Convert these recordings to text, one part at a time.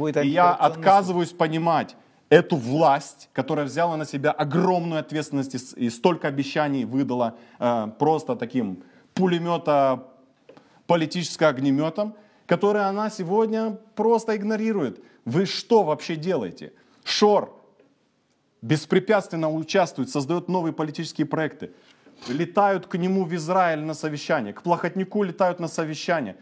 будет И я отказываюсь понимать эту власть, которая взяла на себя огромную ответственность и столько обещаний выдала э, просто таким пулемета политическим огнеметом, который она сегодня просто игнорирует. Вы что вообще делаете? Шор беспрепятственно участвует, создает новые политические проекты. Летают к нему в Израиль на совещание, к Плохотнику летают на совещание.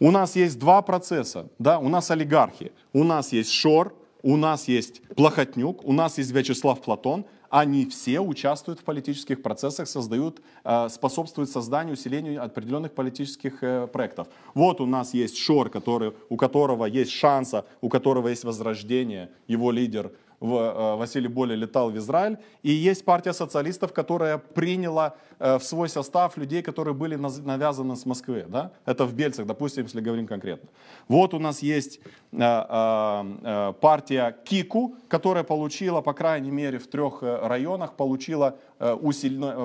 У нас есть два процесса, да, у нас олигархи, у нас есть Шор, у нас есть Плохотнюк, у нас есть Вячеслав Платон, они все участвуют в политических процессах, создают, э, способствуют созданию, усилению определенных политических э, проектов. Вот у нас есть Шор, который, у которого есть шанса, у которого есть возрождение, его лидер – в, э, Василий Боля летал в Израиль. И есть партия социалистов, которая приняла э, в свой состав людей, которые были навязаны с Москвы. Да? Это в Бельцах, допустим, если говорим конкретно. Вот у нас есть э, партия Кику, которая получила, по крайней мере, в трех районах, получила,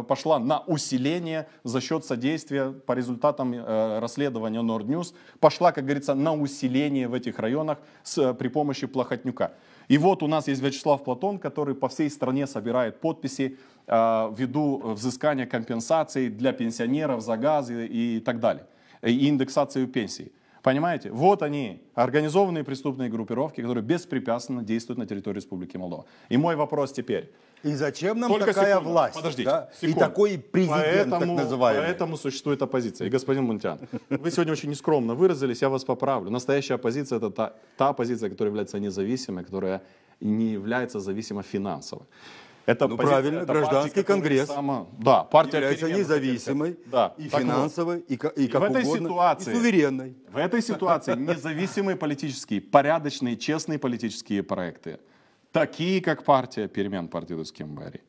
пошла на усиление за счет содействия по результатам расследования Nordnews, пошла, как говорится, на усиление в этих районах с, при помощи Плохотнюка. И вот у нас есть Вячеслав Платон, который по всей стране собирает подписи э, ввиду взыскания компенсаций для пенсионеров за газы и так далее, и индексацию пенсии. Понимаете? Вот они, организованные преступные группировки, которые беспрепятственно действуют на территории Республики Молдова. И мой вопрос теперь. И зачем нам Только такая секунду, власть? Подождите. Да? И такой президент, поэтому, так называемый. Поэтому существует оппозиция. И господин Мунтян, вы сегодня очень нескромно выразились, я вас поправлю. Настоящая оппозиция – это та, та оппозиция, которая является независимой, которая не является зависимо финансовой. Это ну, правильно, это гражданский конгресс сама, да, партия является независимой да, и финансовой, вот. и, и как и в этой угодно, ситуации, и суверенной. В этой ситуации независимые политические, порядочные, честные политические проекты, такие как партия перемен, партию с Кимбари,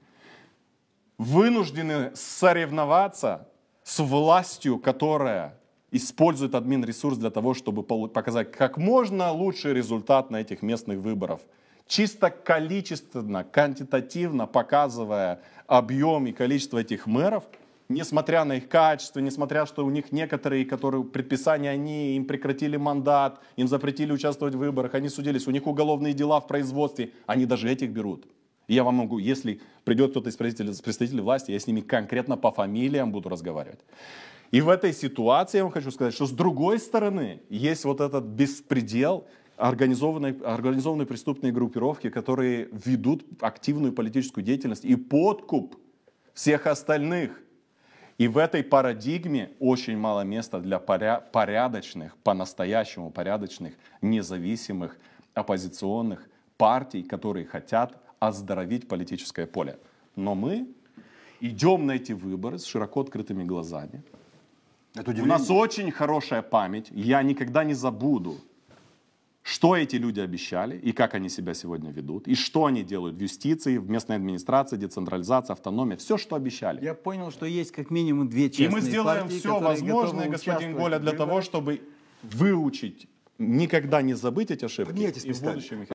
вынуждены соревноваться с властью, которая использует админ ресурс для того, чтобы показать как можно лучший результат на этих местных выборах – чисто количественно, квантитативно показывая объем и количество этих мэров, несмотря на их качество, несмотря что у них некоторые, которые предписания они, им прекратили мандат, им запретили участвовать в выборах, они судились, у них уголовные дела в производстве, они даже этих берут. я вам могу, если придет кто-то из представителей, представителей власти, я с ними конкретно по фамилиям буду разговаривать. И в этой ситуации я вам хочу сказать, что с другой стороны есть вот этот беспредел, организованной, организованной преступной группировки, которые ведут активную политическую деятельность и подкуп всех остальных. И в этой парадигме очень мало места для порядочных, по-настоящему порядочных, независимых, оппозиционных партий, которые хотят оздоровить политическое поле. Но мы идем на эти выборы с широко открытыми глазами. Это У нас очень хорошая память. Я никогда не забуду что эти люди обещали и как они себя сегодня ведут, и что они делают в юстиции, в местной администрации, децентрализации, автономии, все, что обещали. Я понял, что есть как минимум две части. И мы сделаем партии, все возможное, господин Голя, для того, чтобы выучить никогда не забыть эти ошибки. Поменяйтесь местами.